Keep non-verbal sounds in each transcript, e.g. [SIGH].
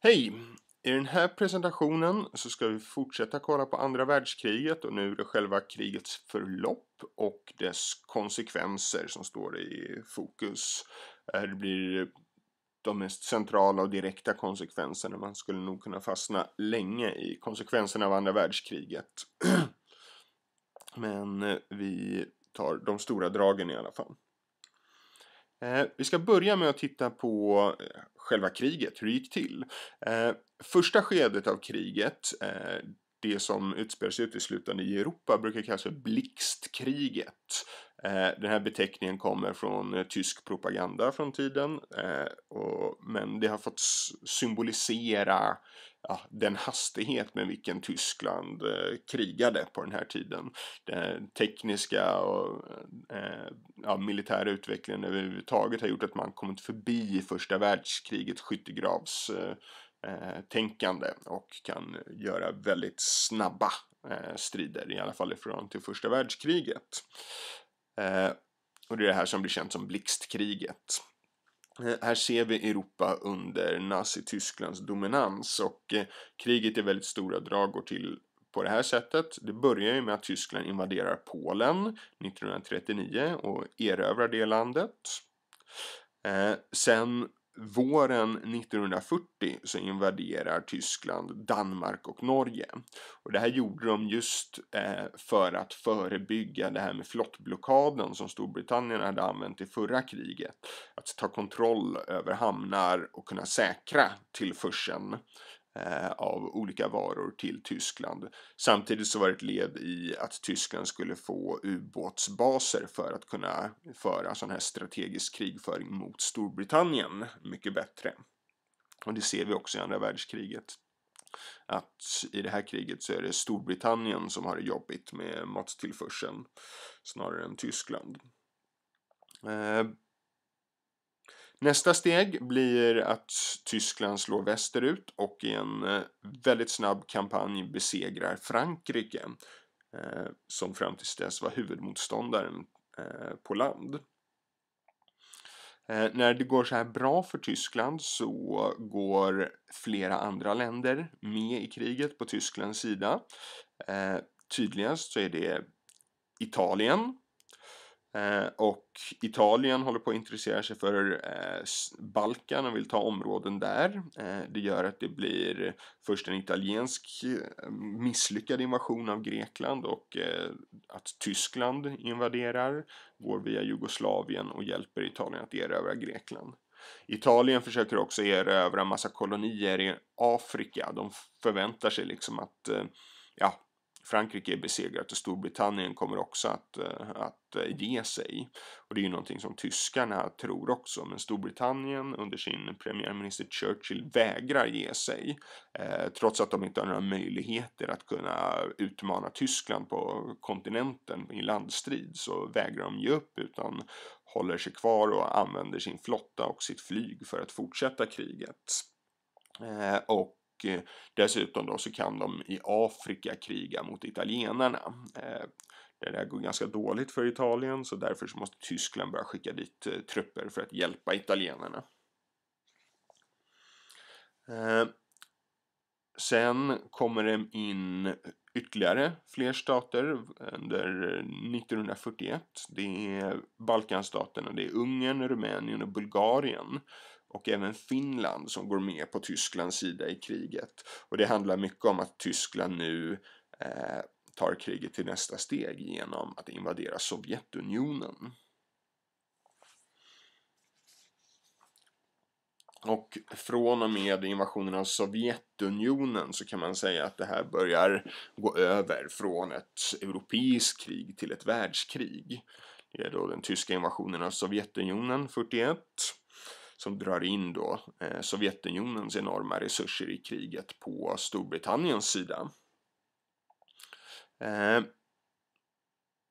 Hej! I den här presentationen så ska vi fortsätta kolla på andra världskriget och nu är det själva krigets förlopp och dess konsekvenser som står i fokus. Eh, det blir de mest centrala och direkta konsekvenserna. Man skulle nog kunna fastna länge i konsekvenserna av andra världskriget. [CLEARS THROAT] Men eh, vi tar de stora dragen i alla fall. Eh, vi ska börja med att titta på själva kriget, hur det gick till. Eh, första skedet av kriget, eh, det som utspelar sig uteslutande i Europa, brukar kallas för blixtkriget. Eh, den här beteckningen kommer från eh, tysk propaganda från tiden, eh, men det har fått symbolisera den hastighet med vilken Tyskland krigade på den här tiden. Den tekniska och militära utvecklingen överhuvudtaget har gjort att man kommit förbi första världskrigets skyttegravstänkande och kan göra väldigt snabba strider, i alla fall i förhållande till första världskriget. Eh, och det är det här som blir känt som blixtkriget. Eh, här ser vi Europa under Nazitysklands dominans och eh, kriget i väldigt stora drag går till på det här sättet. Det börjar ju med att Tyskland invaderar Polen 1939 och erövrar det landet. Eh, sen våren 1940 så invaderar Tyskland Danmark och Norge. Och det här gjorde de just eh, för att förebygga det här med flottblockaden som Storbritannien hade använt i förra kriget. Att ta kontroll över hamnar och kunna säkra tillförseln Eh, av olika varor till Tyskland. Samtidigt så var det ett led i att Tyskland skulle få ubåtsbaser för att kunna föra sån här strategisk krigföring mot Storbritannien mycket bättre. Och det ser vi också i andra världskriget. Att i det här kriget så är det Storbritannien som har det jobbigt med mattillförseln snarare än Tyskland. Eh, Nästa steg blir att Tyskland slår västerut och i en eh, väldigt snabb kampanj besegrar Frankrike eh, som fram tills dess var huvudmotståndaren eh, på land. När det går så här bra för Tyskland så går flera andra länder med i kriget på Tysklands sida. Tydligast så är det Italien Eh, och Italien håller på att intressera sig för eh, Balkan och vill ta områden där. Eh, det gör att det blir först en italiensk eh, misslyckad invasion av Grekland och eh, att Tyskland invaderar, går via Jugoslavien och hjälper Italien att erövra Grekland. Italien försöker också erövra massa kolonier i Afrika. De förväntar sig liksom att ja, Frankrike är besegrat och Storbritannien kommer också att, eh, att eh, ge sig. Och det är ju någonting som tyskarna tror också, men Storbritannien under sin premiärminister Churchill vägrar ge sig. Eh, trots att de inte har några möjligheter att kunna utmana Tyskland på kontinenten i landstrid så vägrar de ge upp utan håller sig kvar och använder sin flotta och sitt flyg för att fortsätta kriget. Eh, och och eh, dessutom då så kan de i Afrika kriga mot italienarna. Eh, det där går ganska dåligt för Italien så därför så måste Tyskland börja skicka dit eh, trupper för att hjälpa italienarna. Sen kommer det in ytterligare fler stater under 1941. Det är Balkanstaterna, det är Ungern, Rumänien och Bulgarien och även Finland som går med på Tysklands sida i kriget. Och det handlar mycket om att Tyskland nu eh, tar kriget till nästa steg genom att invadera Sovjetunionen. Och från och med invasionen av Sovjetunionen så kan man säga att det här börjar gå över från ett europeiskt krig till ett världskrig. Det är då den tyska invasionen av Sovjetunionen 41 som drar in då eh, Sovjetunionens enorma resurser i kriget på Storbritanniens sida. Eh,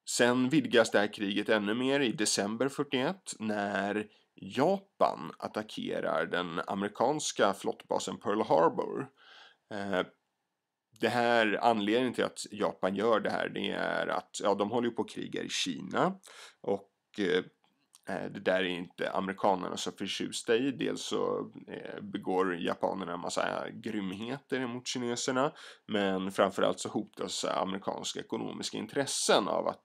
sen vidgas det här kriget ännu mer i december 41 när Japan attackerar den amerikanska flottbasen Pearl Harbor. Eh, det här, anledningen till att Japan gör det här det är att ja, de håller på att kriga i Kina och Eh, det där är inte amerikanerna så förtjusta i. Dels så eh, begår japanerna en massa grymheter mot kineserna. Men framförallt så hotas eh, amerikanska ekonomiska intressen av att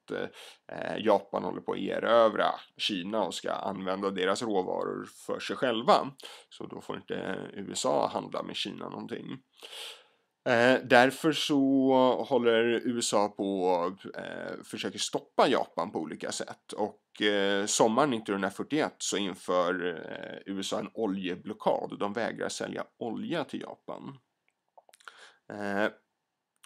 Japan håller på att erövra Kina och ska använda deras råvaror för sig själva. Så då får inte USA handla med Kina någonting. Eh, därför så håller USA på och eh, försöker stoppa Japan på olika sätt och eh, sommaren 1941 så inför eh, USA en oljeblockad. De vägrar sälja olja till Japan. Eh,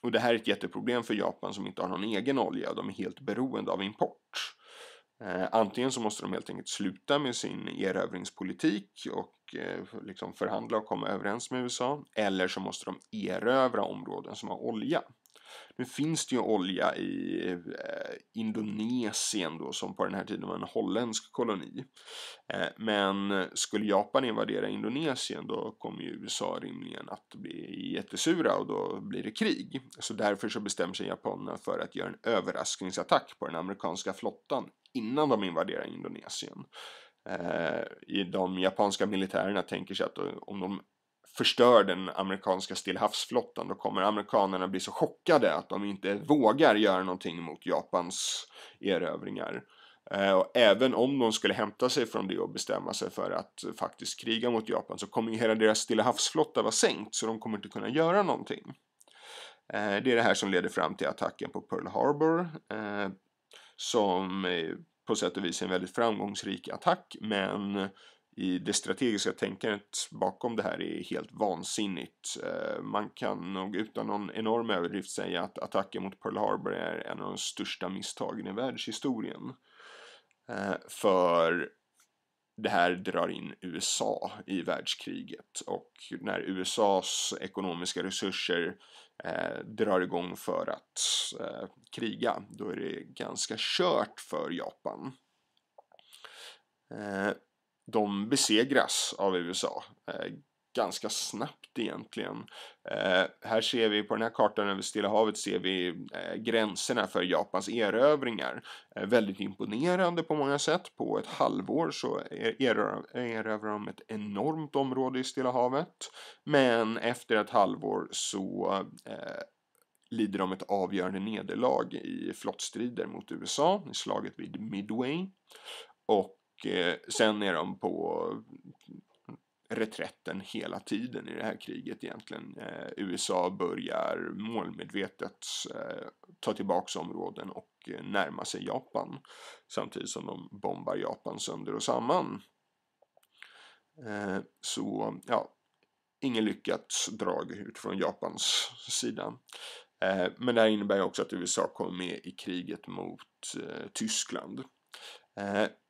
och det här är ett jätteproblem för Japan som inte har någon egen olja. De är helt beroende av import. Eh, antingen så måste de helt enkelt sluta med sin erövringspolitik och eh, liksom förhandla och komma överens med USA. Eller så måste de erövra områden som har olja. Nu finns det ju olja i eh, Indonesien då som på den här tiden var en holländsk koloni. Eh, men skulle Japan invadera Indonesien då kommer ju USA rimligen att bli jättesura och då blir det krig. Så därför så bestämmer sig japanerna för att göra en överraskningsattack på den amerikanska flottan innan de invaderar Indonesien. Eh, de japanska militärerna tänker sig att om de förstör den amerikanska stillhavsflottan då kommer amerikanerna bli så chockade att de inte vågar göra någonting mot Japans erövringar. Eh, och även om de skulle hämta sig från det och bestämma sig för att faktiskt kriga mot Japan så kommer ju hela deras Stilla havsflotta vara sänkt så de kommer inte kunna göra någonting. Eh, det är det här som leder fram till attacken på Pearl Harbor eh, som på sätt och vis är en väldigt framgångsrik attack men i det strategiska tänkandet bakom det här är helt vansinnigt. Eh, man kan nog utan någon enorm överdrift säga att attacken mot Pearl Harbor är en av de största misstagen i världshistorien. Eh, för det här drar in USA i världskriget och när USAs ekonomiska resurser eh, drar igång för att kriga, då är det ganska kört för Japan de besegras av USA. Eh, ganska snabbt egentligen. Eh, här ser vi på den här kartan över Stilla havet ser vi eh, gränserna för Japans erövringar. Eh, väldigt imponerande på många sätt. På ett halvår så erövrar de ett enormt område i Stilla havet. Men efter ett halvår så eh, lider de ett avgörande nederlag i flottstrider mot USA i slaget vid Midway. Och och eh, sen är de på reträtten hela tiden i det här kriget egentligen. Eh, USA börjar målmedvetet eh, ta tillbaks områden och närma sig Japan samtidigt som de bombar Japan sönder och samman. så ja, ingen lyckat drag utifrån Japans sida. men det här innebär också att USA kommer med i kriget mot Tyskland.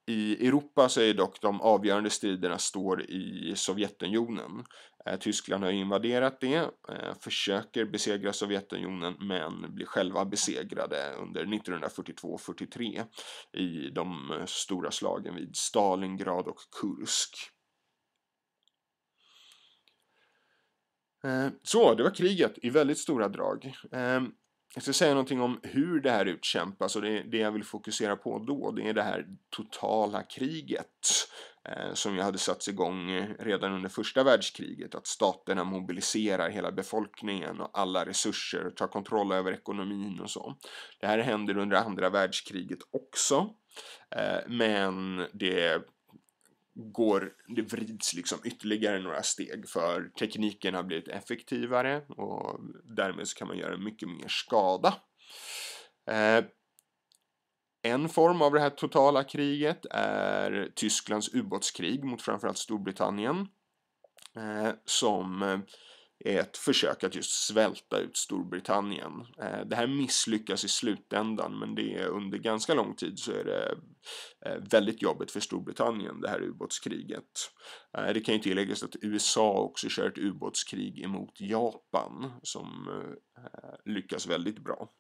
I Europa så är dock de avgörande striderna står i Sovjetunionen. Eh, Tyskland har invaderat det, eh, försöker besegra Sovjetunionen men blir själva besegrade under 1942-43 i de eh, stora slagen vid Stalingrad och Kursk. Så, det var kriget i väldigt stora drag. Jag ska säga någonting om hur det här utkämpas och det, det jag vill fokusera på då det är det här totala kriget eh, som ju hade satts igång redan under första världskriget. Att staterna mobiliserar hela befolkningen och alla resurser, och tar kontroll över ekonomin och så. Det här händer under andra världskriget också. Eh, men det går, det vrids liksom ytterligare några steg för tekniken har blivit effektivare och därmed så kan man göra mycket mer skada. Eh, en form av det här totala kriget är Tysklands ubåtskrig mot framförallt Storbritannien eh, som eh, är ett försök att just svälta ut Storbritannien. Eh, det här misslyckas i slutändan men det är under ganska lång tid så är det eh, väldigt jobbigt för Storbritannien det här ubåtskriget. Eh, det kan ju tilläggas att USA också kör ett ubåtskrig emot Japan som lyckas väldigt bra.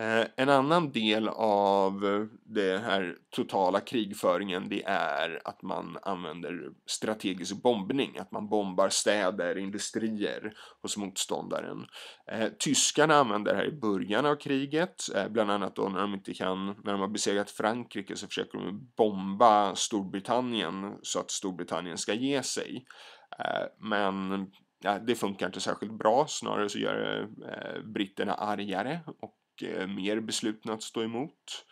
Eh, en annan del av den här totala krigföringen det är att man använder strategisk bombning, att man bombar städer, industrier hos motståndaren. Eh, tyskarna använder det här i början av kriget, eh, bland annat då när de inte kan, när de har besegrat Frankrike så försöker de bomba Storbritannien så att Storbritannien ska ge sig. Men ja, det funkar inte särskilt bra, snarare så gör det eh, britterna argare och Eh, mer beslutna att stå emot.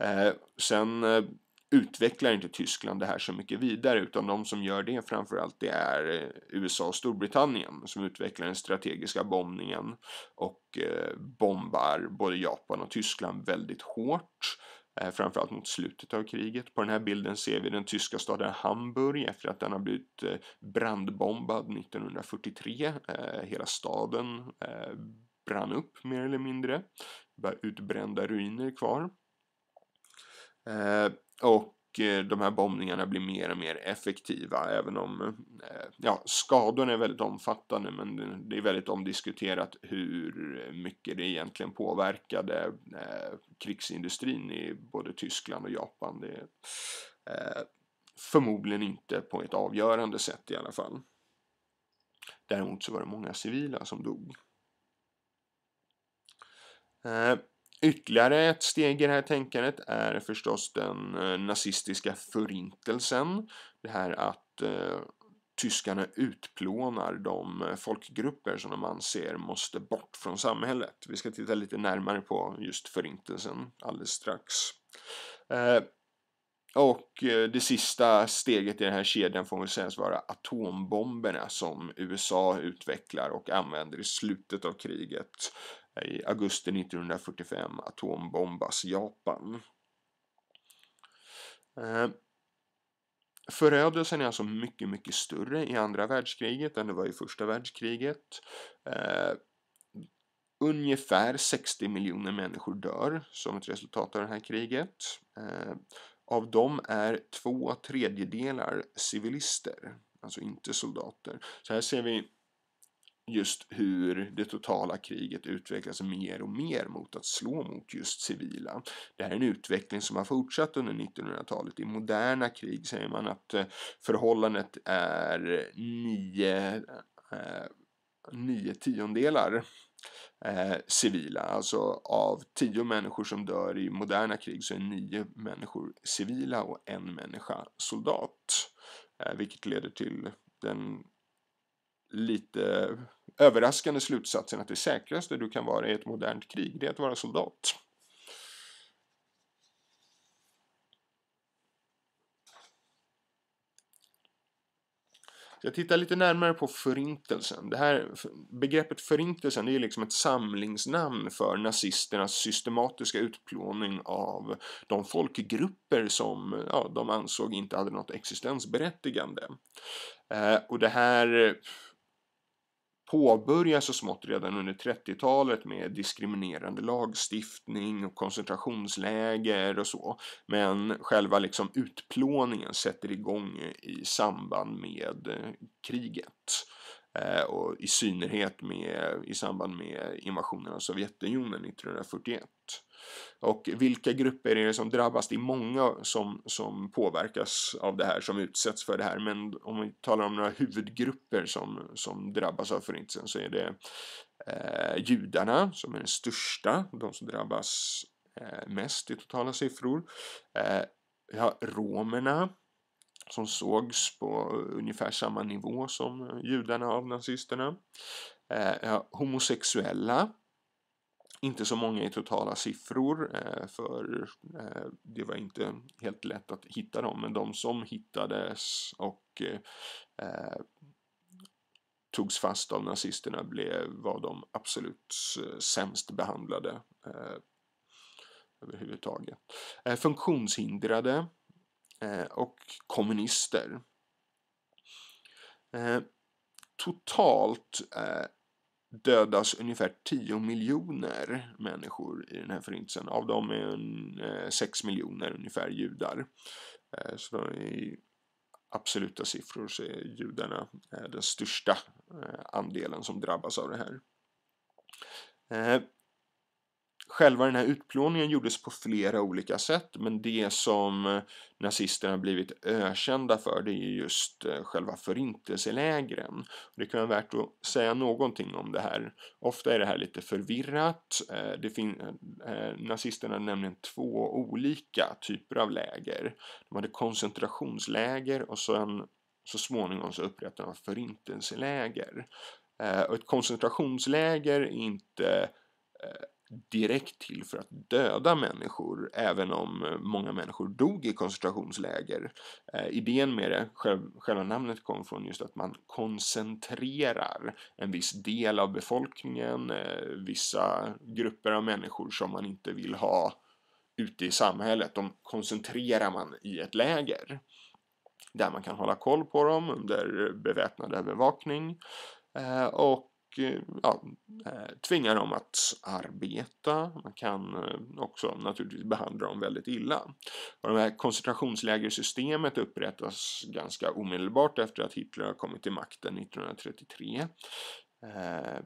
Eh, sen eh, utvecklar inte Tyskland det här så mycket vidare utan de som gör det framförallt det är USA och Storbritannien som utvecklar den strategiska bombningen och bombar både Japan och Tyskland väldigt hårt. Framförallt mot slutet av kriget. På den här bilden ser vi den tyska staden Hamburg efter att den har blivit brandbombad 1943. Hela staden brann upp mer eller mindre. Bara utbrända ruiner kvar. Eh, och eh, de här bombningarna blir mer och mer effektiva även om eh, ja, skadorna är väldigt omfattande men det är väldigt omdiskuterat hur mycket det egentligen påverkade eh, krigsindustrin i både Tyskland och Japan. Det eh, förmodligen inte på ett avgörande sätt i alla fall. Däremot så var det många civila som dog. Eh, ytterligare ett steg i det här tänkandet är förstås den eh, nazistiska förintelsen. Det här att eh, tyskarna utplånar de folkgrupper som de anser måste bort från samhället. Vi ska titta lite närmare på just förintelsen alldeles strax. och det sista steget i den här kedjan får väl sägas vara atombomberna som USA utvecklar och använder i slutet av kriget i augusti 1945 atombombas Japan. Eh, förödelsen är alltså mycket, mycket större i andra världskriget än det var i första världskriget. Eh, ungefär 60 miljoner människor dör som ett resultat av det här kriget. Eh, av dem är två tredjedelar civilister, alltså inte soldater. Så här ser vi just hur det totala kriget utvecklas mer och mer mot att slå mot just civila. Det här är en utveckling som har fortsatt under 1900-talet. I moderna krig säger man att eh, förhållandet är nio, eh, nio tiondelar eh, civila. Alltså av tio människor som dör i moderna krig så är nio människor civila och en människa soldat. Eh, vilket leder till den lite överraskande slutsatsen att det säkraste du kan vara i ett modernt krig, det är att vara soldat. Jag tittar lite närmare på förintelsen. Det här begreppet förintelsen är liksom ett samlingsnamn för nazisternas systematiska utplåning av de folkgrupper som ja, de ansåg inte hade något existensberättigande. Eh, och det här påbörjas så smått redan under 30-talet med diskriminerande lagstiftning och koncentrationsläger och så. Men själva liksom utplåningen sätter igång i samband med eh, kriget eh, och i synnerhet med, i samband med invasionen av Sovjetunionen 1941. Och vilka grupper är det som drabbas? Det är många som, som påverkas av det här, som utsätts för det här. Men om vi talar om några huvudgrupper som, som drabbas av förintelsen så är det eh, judarna som är den största, de som drabbas eh, mest i totala siffror. Eh, vi har romerna som sågs på ungefär samma nivå som judarna av nazisterna. Eh, homosexuella inte så många i totala siffror eh, för eh, det var inte helt lätt att hitta dem men de som hittades och eh, togs fast av nazisterna blev, var de absolut sämst behandlade överhuvudtaget. Funktionshindrade och kommunister. Totalt dödas ungefär 10 miljoner människor i den här förintelsen. Av dem är en, eh, 6 miljoner ungefär judar. Eh, så i absoluta siffror så är judarna eh, den största eh, andelen som drabbas av det här. Eh, Själva den här utplåningen gjordes på flera olika sätt men det som eh, nazisterna blivit ökända för det är just eh, själva förintelselägren. Det kan vara värt att säga någonting om det här. Ofta är det här lite förvirrat. Eh, det fin- nazisterna nämligen två olika typer av läger. De hade koncentrationsläger och sen så småningom så upprättade de förintelseläger. Och ett koncentrationsläger är inte direkt till för att döda människor även om eh, många människor dog i koncentrationsläger. Eh, idén med det, själv, själva namnet kom från just att man koncentrerar en viss del av befolkningen, eh, vissa grupper av människor som man inte vill ha ute i samhället, de koncentrerar man i ett läger där man kan hålla koll på dem under beväpnad övervakning. Eh, och Eh, ja, eh, tvinga dem att arbeta. Man kan eh, också naturligtvis behandla dem väldigt illa. Och det här koncentrationslägersystemet upprättas ganska omedelbart efter att Hitler har kommit till makten 1933.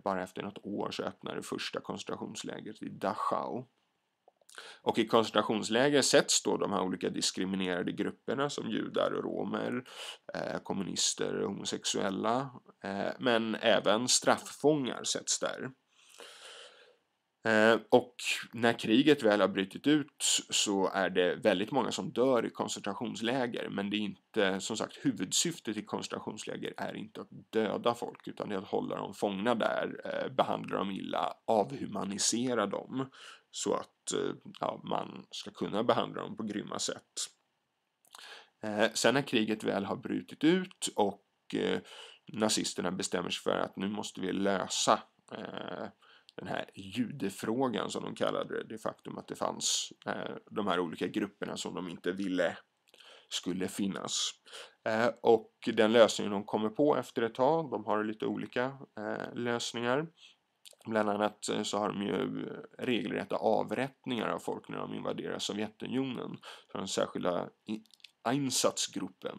Bara efter något år så öppnar det första koncentrationslägret i Dachau och i koncentrationsläger sätts då de här olika diskriminerade grupperna som judar, romer, eh, kommunister, homosexuella. Eh, men även straffångar sätts där. Eh, och när kriget väl har brutit ut så är det väldigt många som dör i koncentrationsläger men det är inte, som sagt, huvudsyftet i koncentrationsläger är inte att döda folk utan det är att hålla dem fångna där, eh, behandla dem illa, avhumanisera dem så att eh, ja, man ska kunna behandla dem på grymma sätt. Eh, sen när kriget väl har brutit ut och eh, nazisterna bestämmer sig för att nu måste vi lösa den här judefrågan som de kallade det, det faktum att det fanns de här olika grupperna som de inte ville skulle finnas. Och den lösningen de kommer på efter ett tag, de har lite olika lösningar, Bland annat eh, så har de ju eh, regelrätta avrättningar av folk när de invaderar Sovjetunionen. Så den särskilda Einsatzgruppen,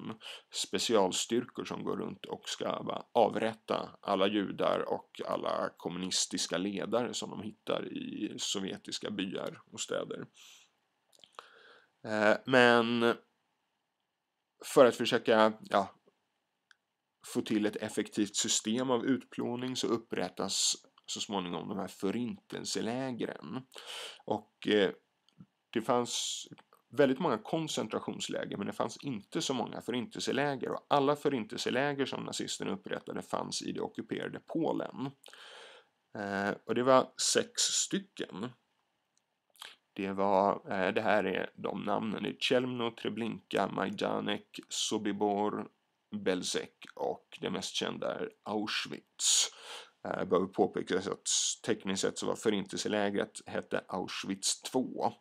specialstyrkor som går runt och ska avrätta alla judar och alla kommunistiska ledare som de hittar i sovjetiska byar och städer. Eh, men för att försöka ja, få till ett effektivt system av utplåning så upprättas så småningom de här förintelselägren. Och eh, det fanns väldigt många koncentrationsläger men det fanns inte så många förintelseläger och alla förintelseläger som nazisterna upprättade fanns i det ockuperade Polen. Eh, och det var sex stycken. Det, var, eh, det här är de namnen, det är Chelmno, Treblinka, Majdanek, Sobibor, Belzec och det mest kända är Auschwitz. Eh, behöver påpekas att tekniskt sett så var förintelselägret hette Auschwitz 2.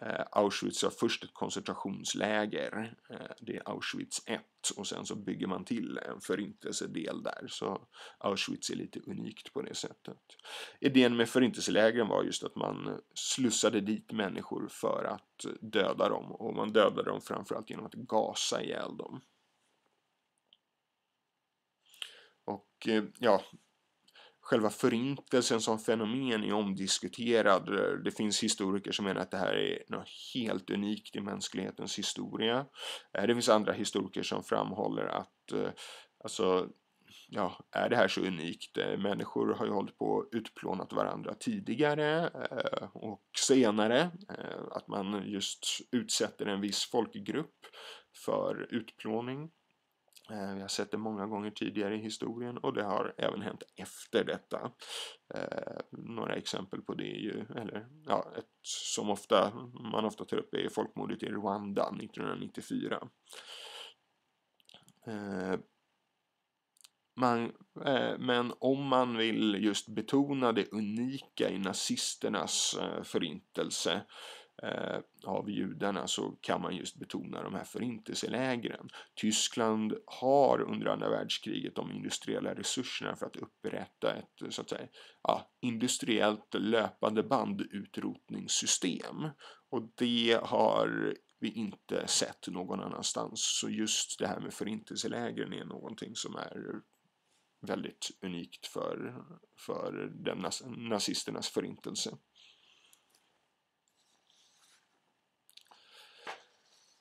Eh, Auschwitz var först ett koncentrationsläger. Eh, det är Auschwitz 1 och sen så bygger man till en förintelsedel där. Så Auschwitz är lite unikt på det sättet. Idén med förintelselägren var just att man slussade dit människor för att döda dem. Och man dödade dem framförallt genom att gasa ihjäl dem. Och eh, ja, själva förintelsen som fenomen är omdiskuterad. Det finns historiker som menar att det här är något helt unikt i mänsklighetens historia. Eh, det finns andra historiker som framhåller att eh, alltså, ja, är det här så unikt? Eh, människor har ju hållit på och utplånat varandra tidigare och senare. Att man just utsätter en viss folkgrupp för utplåning. Eh, vi har sett det många gånger tidigare i historien och det har även hänt efter detta. Eh, några exempel på det är ju, eller ja, ett, som ofta, man ofta tar upp är folkmordet i Rwanda 1994. Eh, man, men om man vill just betona det unika i nazisternas förintelse Eh, av judarna så kan man just betona de här förintelselägren. Tyskland har under andra världskriget de industriella resurserna för att upprätta ett så att säga, ja, industriellt löpande bandutrotningssystem. Och det har vi inte sett någon annanstans. Så just det här med förintelselägren är någonting som är väldigt unikt för, för den nazisternas förintelse.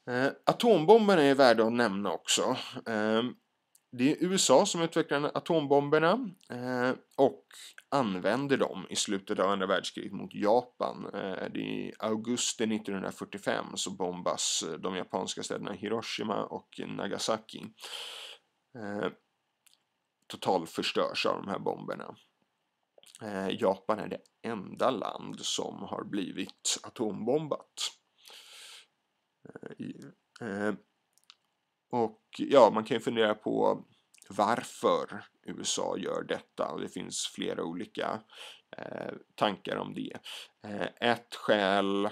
Eh, atombomberna är värda att nämna också. Eh, det är USA som utvecklar atombomberna eh, och använder dem i slutet av andra världskriget mot Japan. det är I augusti 1945 så bombas de japanska städerna Hiroshima och Nagasaki. totalförstörs av de här bomberna. Japan är det enda land som har blivit atombombat. Eh, och ja, man kan ju fundera på varför USA gör detta och det finns flera olika eh, tankar om det. Eh, ett skäl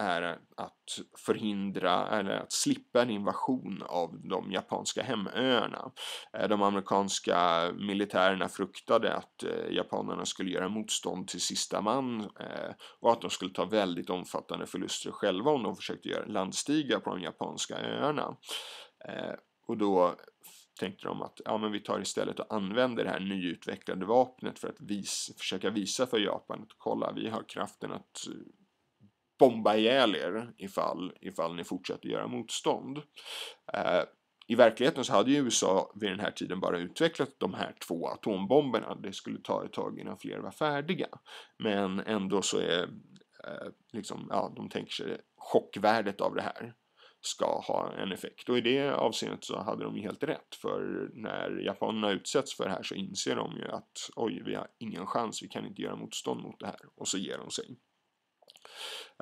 är att förhindra, eller att slippa en invasion av de japanska hemöarna. Eh, de amerikanska militärerna fruktade att eh, japanerna skulle göra motstånd till sista man eh, och att de skulle ta väldigt omfattande förluster själva om de försökte göra landstiga på de japanska öarna. Och då tänkte de att ja, men vi tar istället och använder det här nyutvecklade vapnet för att vis, försöka visa för Japan att kolla, vi har kraften att bomba ihjäl er ifall, ifall ni fortsätter göra motstånd. Eh, I verkligheten så hade ju USA vid den här tiden bara utvecklat de här två atombomberna. Det skulle ta ett tag innan fler var färdiga. Men ändå så är eh, liksom, ja, de tänker sig chockvärdet av det här ska ha en effekt. Och i det avseendet så hade de ju helt rätt. För när japanerna utsätts för det här så inser de ju att oj, vi har ingen chans, vi kan inte göra motstånd mot det här. Och så ger de sig.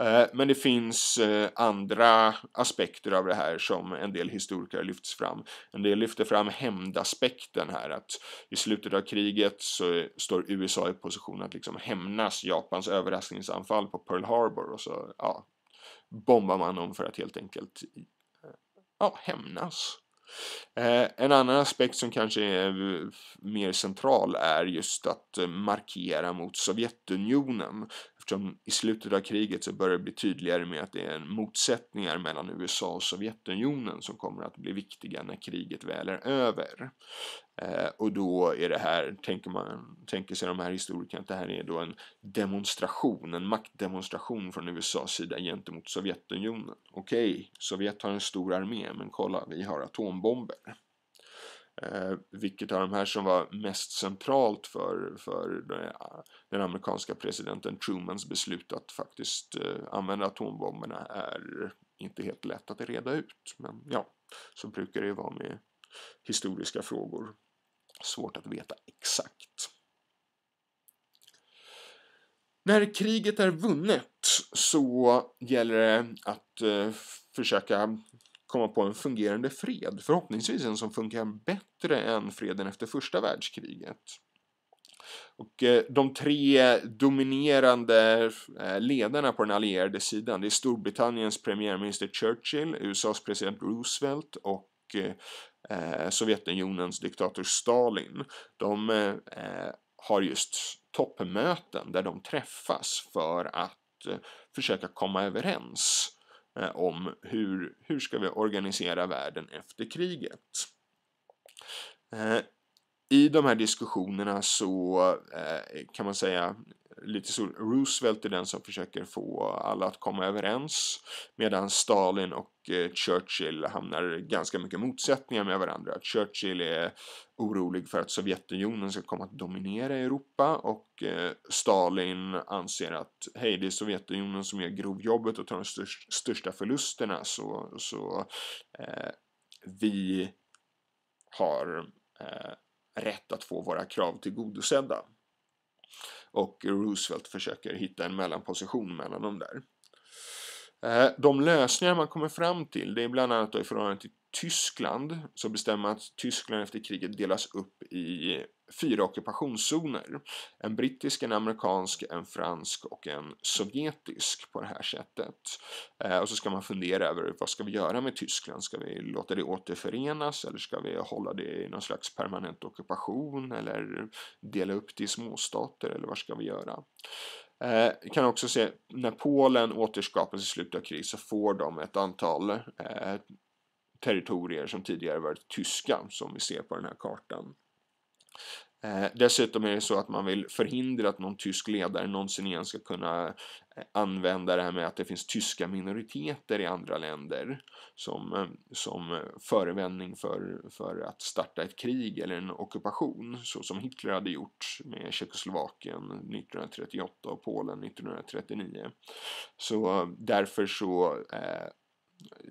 Eh, men det finns eh, andra aspekter av det här som en del historiker lyfts fram. En del lyfter fram hämndaspekten här att i slutet av kriget så står USA i position att liksom hämnas Japans överraskningsanfall på Pearl Harbor och så ja, bombar man dem för att helt enkelt ja, hämnas. Eh, en annan aspekt som kanske är mer central är just att markera mot Sovjetunionen eftersom i slutet av kriget så börjar det bli tydligare med att det är motsättningar mellan USA och Sovjetunionen som kommer att bli viktiga när kriget väl är över. Eh, och då är det här, tänker, man, tänker sig de här historikerna att det här är då en demonstration, en maktdemonstration från USAs sida gentemot Sovjetunionen. Okej, Sovjet har en stor armé, men kolla, vi har atombomber. Eh, vilket av de här som var mest centralt för, för den amerikanska presidenten Trumans beslut att faktiskt eh, använda atombomberna är inte helt lätt att reda ut. Men ja, så brukar det ju vara med historiska frågor. Svårt att veta exakt. När kriget är vunnet så gäller det att eh, försöka komma på en fungerande fred, förhoppningsvis en som funkar bättre än freden efter första världskriget. Och eh, de tre dominerande eh, ledarna på den allierade sidan, det är Storbritanniens premiärminister Churchill, USAs president Roosevelt och eh, Sovjetunionens diktator Stalin. De har just toppmöten där de träffas för att försöka komma överens Eh, om hur, hur ska vi organisera världen efter kriget. Eh, I de här diskussionerna så eh, kan man säga lite så, Roosevelt är den som försöker få alla att komma överens medan Stalin och eh, Churchill hamnar ganska mycket motsättningar med varandra. Churchill är orolig för att Sovjetunionen ska komma att dominera Europa och eh, Stalin anser att hej, det är Sovjetunionen som gör grovjobbet och tar de största förlusterna så, så eh, vi har eh, rätt att få våra krav tillgodosedda och Roosevelt försöker hitta en mellanposition mellan dem där. Eh, de lösningar man kommer fram till det är bland annat då i förhållande till Tyskland så bestämmer man att Tyskland efter kriget delas upp i fyra ockupationszoner. En brittisk, en amerikansk, en fransk och en sovjetisk på det här sättet. Eh, och så ska man fundera över vad ska vi göra med Tyskland? Ska vi låta det återförenas eller ska vi hålla det i någon slags permanent ockupation eller dela upp det i småstater eller vad ska vi göra? Eh, kan också se när Polen återskapas i slutet av kriget så får de ett antal eh, territorier som tidigare varit tyska som vi ser på den här kartan. Eh, dessutom är det så att man vill förhindra att någon tysk ledare någonsin igen ska kunna eh, använda det här med att det finns tyska minoriteter i andra länder som, eh, som förevändning för, för att starta ett krig eller en ockupation så som Hitler hade gjort med Tjeckoslovakien 1938 och Polen 1939. Så därför så eh,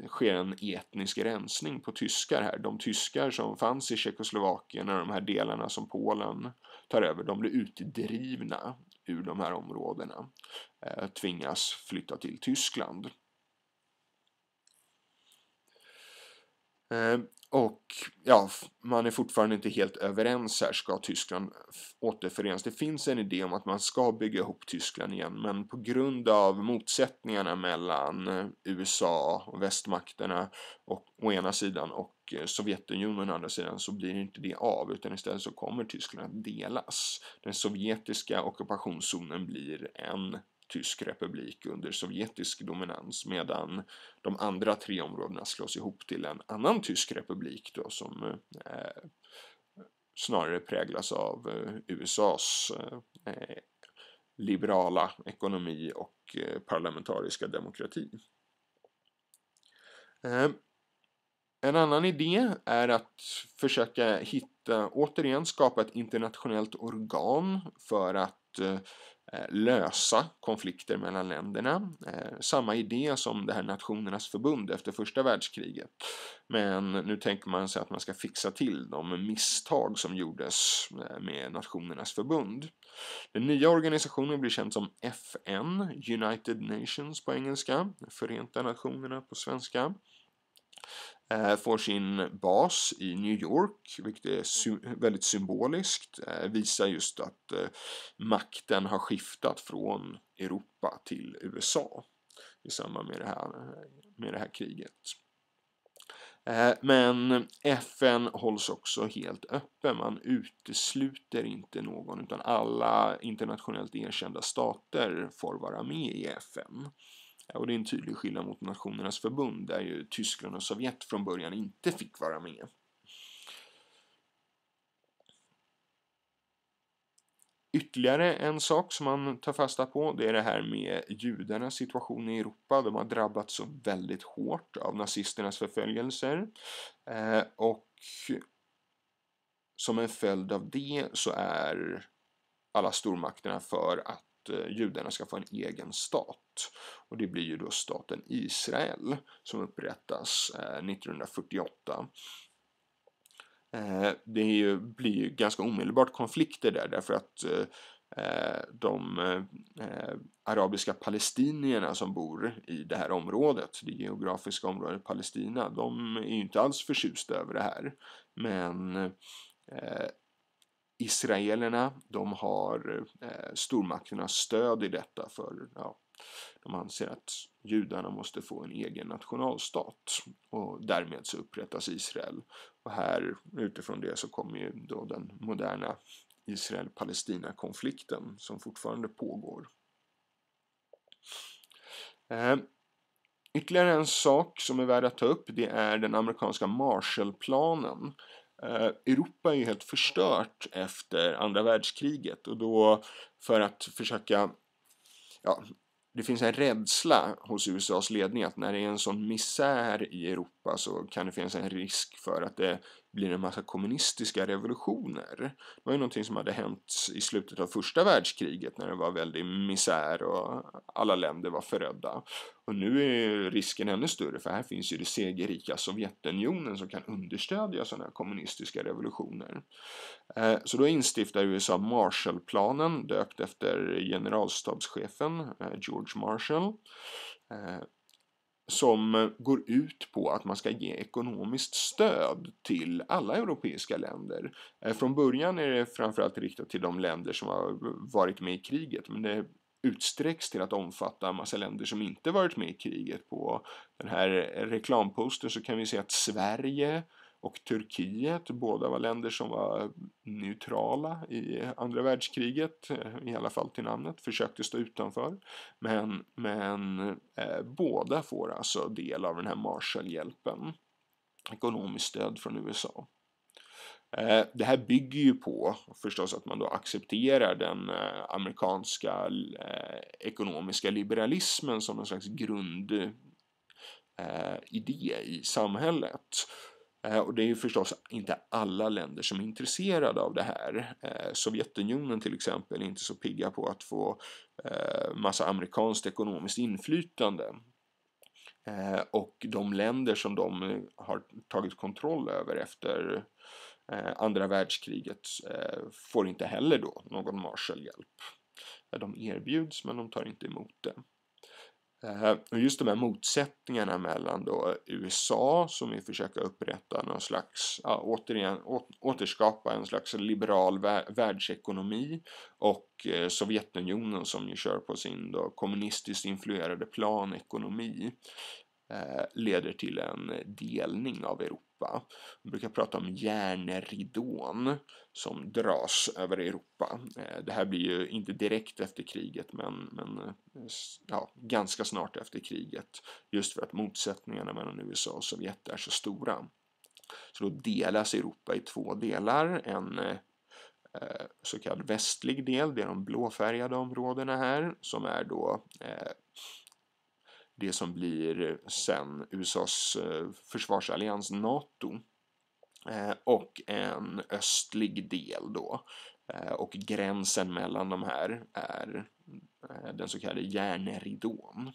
sker en etnisk rensning på tyskar här. De tyskar som fanns i Tjeckoslovakien och de här delarna som Polen tar över, de blir utdrivna ur de här områdena. Eh, tvingas flytta till Tyskland. Eh, och ja, man är fortfarande inte helt överens här. Ska Tyskland återförenas? Det finns en idé om att man ska bygga ihop Tyskland igen, men på grund av motsättningarna mellan eh, USA och västmakterna och, å ena sidan och eh, Sovjetunionen å andra sidan så blir inte det av utan istället så kommer Tyskland att delas. Den sovjetiska ockupationszonen blir en tysk republik under sovjetisk dominans medan de andra tre områdena slås ihop till en annan tysk republik då som eh, snarare präglas av eh, USAs eh, liberala ekonomi och eh, parlamentariska demokrati. Eh, en annan idé är att försöka hitta, återigen skapa ett internationellt organ för att eh, Eh, lösa konflikter mellan länderna. Eh, samma idé som det här Nationernas förbund efter första världskriget. Men nu tänker man sig att man ska fixa till de misstag som gjordes eh, med Nationernas förbund. Den nya organisationen blir känd som FN, United Nations på engelska, Förenta Nationerna på svenska. Eh, får sin bas i New York, vilket är sy väldigt symboliskt. Eh, visar just att eh, makten har skiftat från Europa till USA i samband med det här, med det här kriget. Men FN hålls också helt öppen. Man utesluter inte någon utan alla internationellt erkända stater får vara med i FN. Och det är en tydlig skillnad mot Nationernas förbund där ju Tyskland och Sovjet från början inte fick vara med. Ytterligare en sak som man tar fasta på det är det här med judarnas situation i Europa. De har drabbats så väldigt hårt av nazisternas förföljelser. Eh, och som en följd av det så är alla stormakterna för att Eh, judarna ska få en egen stat. Och det blir ju då staten Israel som upprättas 1948. Eh, eh, det ju, blir ju ganska omedelbart konflikter där därför att de arabiska palestinierna som bor i det här området, det geografiska området Palestina, de är ju inte alls förtjusta över det här. Men israelerna, de har eh, stormakternas stöd i detta för ja, de anser att judarna måste få en egen nationalstat och därmed så upprättas Israel. Och här utifrån det så kommer ju då den moderna Israel-Palestina-konflikten som fortfarande pågår. Eh, ytterligare en sak som är värd att ta upp det är den amerikanska Marshallplanen Eh, Europa är ju helt förstört efter andra världskriget och då för att försöka ja, det finns en rädsla hos USAs ledning att när det är en sån misär i Europa så kan det finnas en risk för att det blir en massa kommunistiska revolutioner. Det var ju någonting som hade hänt i slutet av första världskriget när det var väldig misär och alla länder var förödda. Och nu är risken ännu större för här finns ju det segerrika Sovjetunionen som kan understödja sådana här kommunistiska revolutioner. Eh, så då instiftar USA Marshallplanen döpt efter generalstabschefen eh, George Marshall. Eh, som eh, går ut på att man ska ge ekonomiskt stöd till alla europeiska länder. Eh, från början är det framförallt riktat till de länder som har varit med i kriget men det utsträcks till att omfatta en massa länder som inte varit med i kriget. På den här reklamposten så kan vi se att Sverige, och Turkiet. Båda var länder som var neutrala i andra världskriget, eh, i alla fall till namnet, försökte stå utanför. Men, men eh, båda får alltså del av den här Marshallhjälpen, ekonomiskt stöd från USA. Eh, det här bygger ju på förstås att man då accepterar den eh, amerikanska ekonomiska liberalismen som någon slags grundidé i samhället. Eh, och det är ju förstås inte alla länder som är intresserade av det här. Eh, Sovjetunionen till exempel är inte så pigga på att få eh, massa amerikanskt ekonomiskt inflytande. Och de länder som de har tagit kontroll över efter andra världskriget får inte heller då någon Marshallhjälp. De erbjuds men de tar inte emot det. Eh, och just de här motsättningarna mellan då USA som vill försöka upprätta någon slags, ja, återigen, återskapa en slags liberal världsekonomi och eh, Sovjetunionen som ju kör på sin då kommunistiskt influerade planekonomi eh, leder till en delning av Europa. Europa. Man brukar prata om järnridån som dras över Europa. Eh, det här blir ju inte direkt efter kriget men, men eh, ja, ganska snart efter kriget. Just för att motsättningarna mellan USA och Sovjet är så stora. Så då delas Europa i två delar. En eh, så kallad västlig del, det är de blåfärgade områdena här, som är då det som blir sen USAs eh, försvarsallians NATO eh, och en östlig del då. Eh, och gränsen mellan de här är den så kallade järnridån.